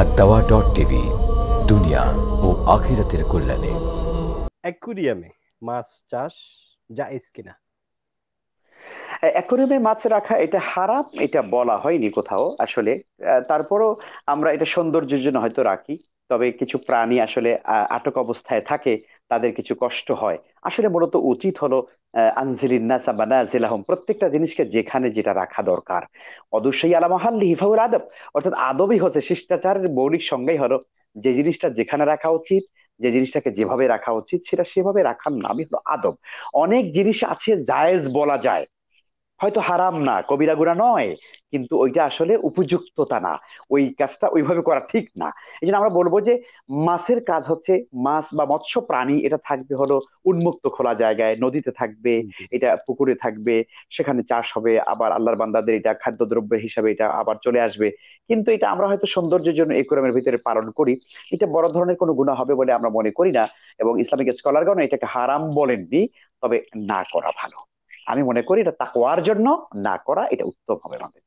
R dot TV দুনিয়া ও আখিরাতের কল্যাণে অ্যাকুরিয়ামে মাছ চাষ জায়েজ কিনা অ্যাকোরিয়ামে মাছ রাখা এটা হারাম এটা বলা হয়নি কোথাও আসলে তারপরও আমরা এটা সৌন্দর্যের জন্য হয়তো রাখি তবে কিছু প্রাণী আসলে আটক অবস্থায় থাকে তাদের কিছু কষ্ট হয় আসলে মূলত উচিত হলো আনজিলিন্নাসা প্রত্যেকটা জিনিসকে যেখানে যেটা রাখা দরকার অদুশ্যই আলামাহাল্লি হিফাউর আদব অর্থাৎ আদবই হচ্ছে শিষ্টাচারের মৌলিক সংজ্ঞাই হলো যে জিনিসটা যেখানে রাখা উচিত যে জিনিসটাকে যেভাবে রাখা উচিত সেটা সেভাবে রাখার নামই হলো আদব অনেক জিনিস আছে জায়েজ বলা যায় হয়তো হারাম না কবিরা গুণা নয় কিন্তু ওইটা আসলে উপযুক্ততা না ওই কাজটা ওইভাবে করা ঠিক না এই জন্য আমরা বলবো যে মাছের কাজ হচ্ছে মাছ বা মৎস্য প্রাণী এটা থাকবে হলো উন্মুক্ত খোলা জায়গায় নদীতে থাকবে এটা পুকুরে থাকবে সেখানে চাষ হবে আবার আল্লাহর বান্দাদের এটা খাদ্যদ্রব্য হিসাবে এটা আবার চলে আসবে কিন্তু এটা আমরা হয়তো সৌন্দর্যের জন্য এই কোরআনের ভিতরে পালন করি এটা বড় ধরনের কোনো গুণা হবে বলে আমরা মনে করি না এবং ইসলামিক স্কলারগণ এটাকে হারাম বলেননি তবে না করা ভালো আমি মনে করি এটা তাকওয়ার জন্য না করা এটা উত্তম হবে আমাদের